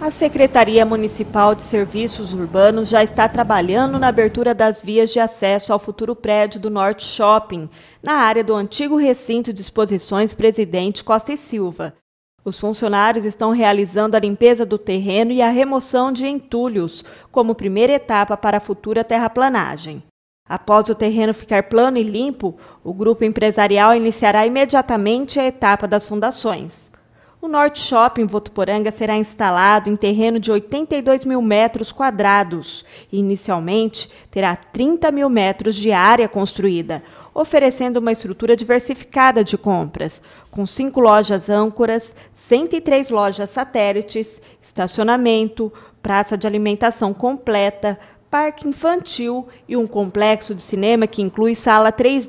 A Secretaria Municipal de Serviços Urbanos já está trabalhando na abertura das vias de acesso ao futuro prédio do Norte Shopping, na área do antigo recinto de exposições Presidente Costa e Silva. Os funcionários estão realizando a limpeza do terreno e a remoção de entulhos, como primeira etapa para a futura terraplanagem. Após o terreno ficar plano e limpo, o grupo empresarial iniciará imediatamente a etapa das fundações. O Norte Shopping Votuporanga será instalado em terreno de 82 mil metros quadrados e, inicialmente, terá 30 mil metros de área construída, oferecendo uma estrutura diversificada de compras, com cinco lojas âncoras, 103 lojas satélites, estacionamento, praça de alimentação completa, parque infantil e um complexo de cinema que inclui sala 3D.